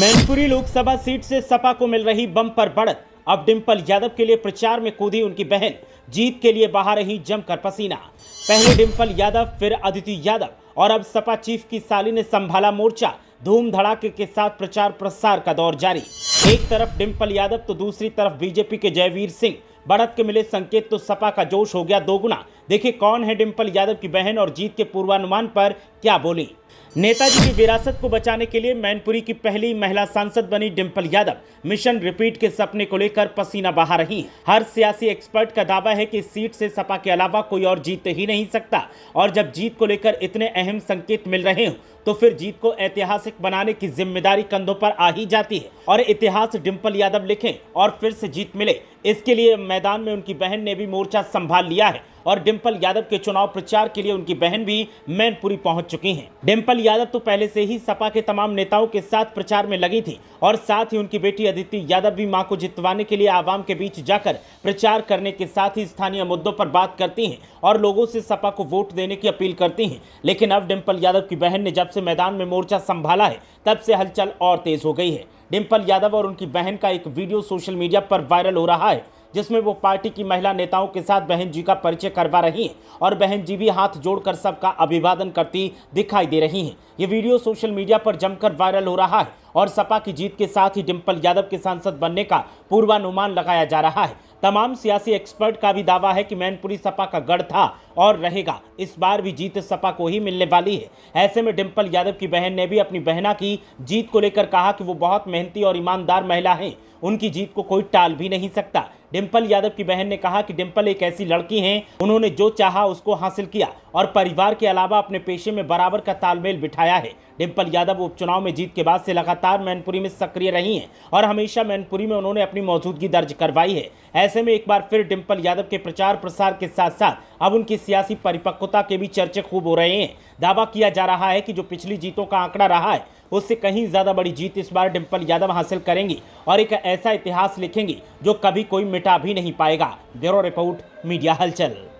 Mainpuri Lok Sabha seat से सपा को मिल रही बम्पर बढ़त अब डिंपल यादव के लिए प्रचार में कूदी उनकी बहन जीत के लिए बहा रही जमकर पसीना पहले डिंपल यादव फिर अदिति यादव और अब सपा चीफ की साली ने संभाला मोर्चा धूम धड़ाके के साथ प्रचार प्रसार का दौर जारी एक तरफ डिंपल यादव तो दूसरी तरफ बीजेपी के जयवीर सिंह बढ़त के मिले संकेत तो सपा का जोश हो गया दोगुना देखिए कौन है डिम्पल यादव की बहन और जीत के पूर्वानुमान पर क्या बोली नेताजी की विरासत को बचाने के लिए मैनपुरी की पहली महिला सांसद बनी डिम्पल यादव मिशन रिपीट के सपने को लेकर पसीना बहा रही हर सियासी एक्सपर्ट का दावा है कि सीट से सपा के अलावा कोई और जीत ही नहीं सकता और जब जीत को लेकर इतने अहम संकेत मिल रहे हो तो फिर जीत को ऐतिहासिक बनाने की जिम्मेदारी कंधों पर आ ही जाती है और इतिहास डिम्पल यादव लिखे और फिर से जीत मिले इसके लिए मैदान में उनकी बहन ने भी मोर्चा संभाल लिया है और डिम्पल यादव के चुनाव प्रचार के लिए उनकी बहन भी मैनपुरी पहुंच चुकी हैं डिम्पल यादव तो पहले से ही सपा के तमाम नेताओं के साथ प्रचार में लगी थी और साथ ही उनकी बेटी अदिति यादव भी मां को जितवाने के लिए आवाम के बीच जाकर प्रचार करने के साथ ही स्थानीय मुद्दों पर बात करती है और लोगों से सपा को वोट देने की अपील करती है लेकिन अब डिम्पल यादव की बहन ने जब से मैदान में मोर्चा संभाला है तब से हलचल और तेज हो गई है डिम्पल यादव और उनकी बहन का एक वीडियो सोशल मीडिया पर वायरल हो रहा है जिसमें वो पार्टी की महिला नेताओं के साथ बहन जी का परिचय करवा रही हैं और बहन जी भी हाथ जोड़कर सबका अभिवादन करती दिखाई दे रही हैं ये वीडियो सोशल मीडिया पर जमकर वायरल हो रहा है और सपा की जीत के साथ ही डिम्पल यादव के सांसद बनने का पूर्वानुमान लगाया जा रहा है तमाम सियासी एक्सपर्ट का भी दावा है कि मैनपुरी सपा का गढ़ था और रहेगा इस बार भी जीत सपा को ही मिलने वाली है ऐसे में डिम्पल यादव की बहन ने भी अपनी बहना की जीत को लेकर कहा कि वो बहुत मेहनती और ईमानदार महिला हैं उनकी जीत को कोई टाल भी नहीं सकता डिम्पल यादव की बहन ने कहा कि डिम्पल एक ऐसी लड़की हैं उन्होंने जो चाहा उसको हासिल किया और परिवार के अलावा अपने पेशे में बराबर का तालमेल बिठाया है डिम्पल यादव उपचुनाव में जीत के बाद से लगातार मैनपुरी में सक्रिय रही हैं और हमेशा मैनपुरी में उन्होंने अपनी मौजूदगी दर्ज करवाई है ऐसे में एक बार फिर डिम्पल यादव के प्रचार प्रसार के साथ साथ अब उनकी सियासी परिपक्वता के भी चर्चे खूब हो रहे हैं दावा किया जा रहा है कि जो पिछली जीतों का आंकड़ा रहा है उससे कहीं ज़्यादा बड़ी जीत इस बार डिम्पल यादव हासिल करेंगी और एक ऐसा इतिहास लिखेंगी जो कभी कोई मिटा भी नहीं पाएगा ब्यूरो रिपोर्ट मीडिया हलचल